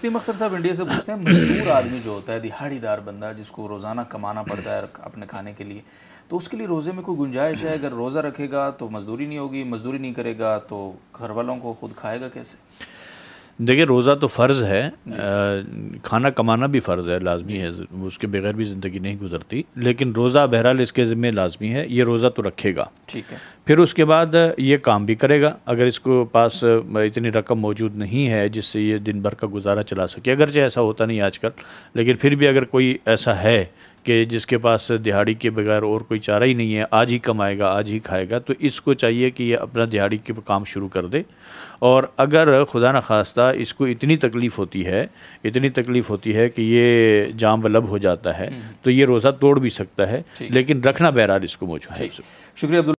इसलिए मख्तर साहब इंडिया से पूछते हैं मजदूर आदमी जो होता है दिहाड़ीदार बंदा जिसको रोज़ाना कमाना पड़ता है अपने खाने के लिए तो उसके लिए रोज़े में कोई गुंजाइश है अगर रोज़ा रखेगा तो मजदूरी नहीं होगी मजदूरी नहीं करेगा तो घर वालों को खुद खाएगा कैसे देखिए रोज़ा तो फ़र्ज़ है आ, खाना कमाना भी फ़र्ज़ है लाजमी है उसके बगैर भी ज़िंदगी नहीं गुजरती लेकिन रोज़ा बहरहाल इसके ज़िम्मे लाजमी है ये रोज़ा तो रखेगा ठीक है फिर उसके बाद ये काम भी करेगा अगर इसको पास इतनी रकम मौजूद नहीं है जिससे ये दिन भर का गुजारा चला सके अगरचे ऐसा होता नहीं आजकल लेकिन फिर भी अगर कोई ऐसा है कि जिसके पास दिहाड़ी के बगैर और कोई चारा ही नहीं है आज ही कमाएगा आज ही खाएगा तो इसको चाहिए कि ये अपना दिहाड़ी के काम शुरू कर दे और अगर खुदा न खास्ता इसको इतनी तकलीफ़ होती है इतनी तकलीफ़ होती है कि ये जाम बलब हो जाता है हम्म। तो ये रोज़ा तोड़ भी सकता है लेकिन रखना बहरहाल इसको मौजूद है शुक्रिया